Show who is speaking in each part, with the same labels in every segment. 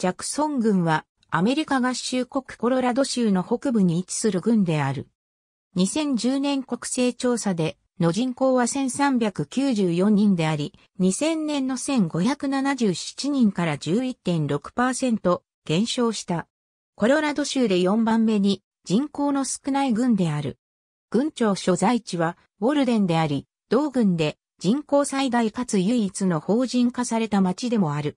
Speaker 1: ジャクソン軍はアメリカ合衆国コロラド州の北部に位置する軍である。2010年国勢調査での人口は1394人であり、2000年の1577人から11.6%減少した。コロラド州で4番目に人口の少ない軍である。軍庁所在地はウォルデンであり、同軍で人口最大かつ唯一の法人化された町でもある。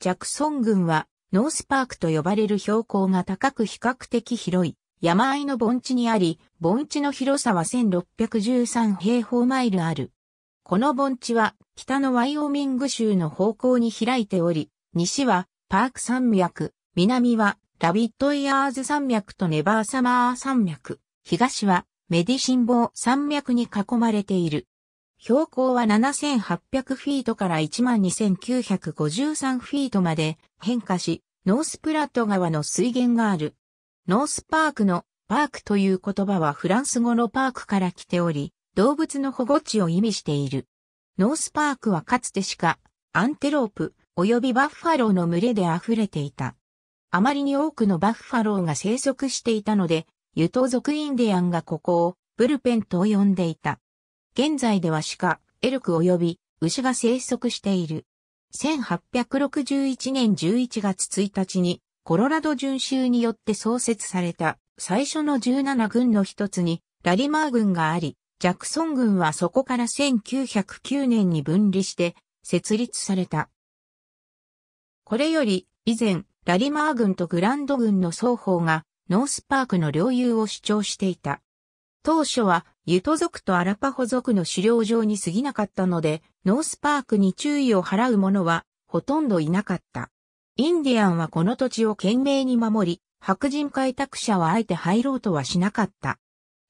Speaker 1: ジャクソン軍はノースパークと呼ばれる標高が高く比較的広い山あいの盆地にあり、盆地の広さは1613平方マイルある。この盆地は北のワイオミング州の方向に開いており、西はパーク山脈、南はラビットエアーズ山脈とネバーサマー山脈、東はメディシンボー山脈に囲まれている。標高は7800フィートから12953フィートまで変化し、ノースプラット川の水源がある。ノースパークのパークという言葉はフランス語のパークから来ており、動物の保護地を意味している。ノースパークはかつて鹿、アンテロープ、及びバッファローの群れで溢れていた。あまりに多くのバッファローが生息していたので、ユト族インディアンがここをブルペンと呼んでいた。現在では鹿、エルク及び牛が生息している。1861年11月1日にコロラド巡州によって創設された最初の17軍の一つにラリマー軍があり、ジャクソン軍はそこから1909年に分離して設立された。これより以前、ラリマー軍とグランド軍の双方がノースパークの領有を主張していた。当初はユト族とアラパホ族の狩猟場に過ぎなかったので、ノースパークに注意を払う者はほとんどいなかった。インディアンはこの土地を懸命に守り、白人開拓者はあえて入ろうとはしなかった。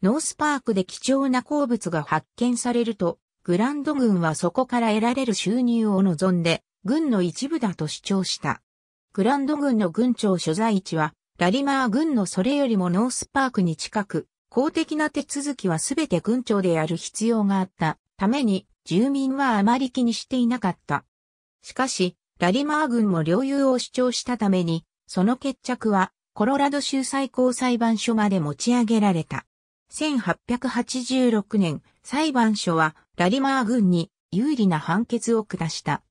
Speaker 1: ノースパークで貴重な鉱物が発見されると、グランド軍はそこから得られる収入を望んで、軍の一部だと主張した。グランド軍の軍庁所在地は、ラリマー軍のそれよりもノースパークに近く、公的な手続きはすべて軍庁でやる必要があったために住民はあまり気にしていなかった。しかし、ラリマー軍も領有を主張したために、その決着はコロラド州最高裁判所まで持ち上げられた。1886年、裁判所はラリマー軍に有利な判決を下した。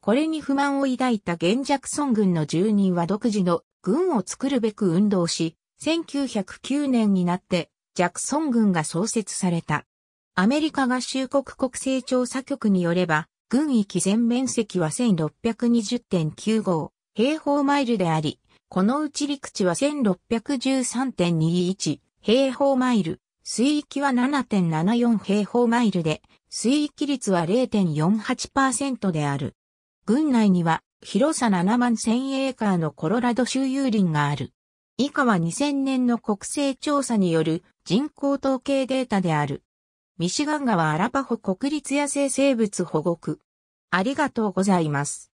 Speaker 1: これに不満を抱いた現弱ジャクソン軍の住人は独自の軍を作るべく運動し、1909年になってジャクソン軍が創設された。アメリカ合衆国国勢調査局によれば、軍域全面積は1620.95平方マイルであり、このうち陸地は1613.21平方マイル、水域は7.74平方マイルで、水域率は0.48%である。軍内には広さ7万1000エーカーのコロラド州有林がある。以下は2000年の国勢調査による人口統計データである。ミシガン川アラパホ国立野生生物保護区。ありがとうございます。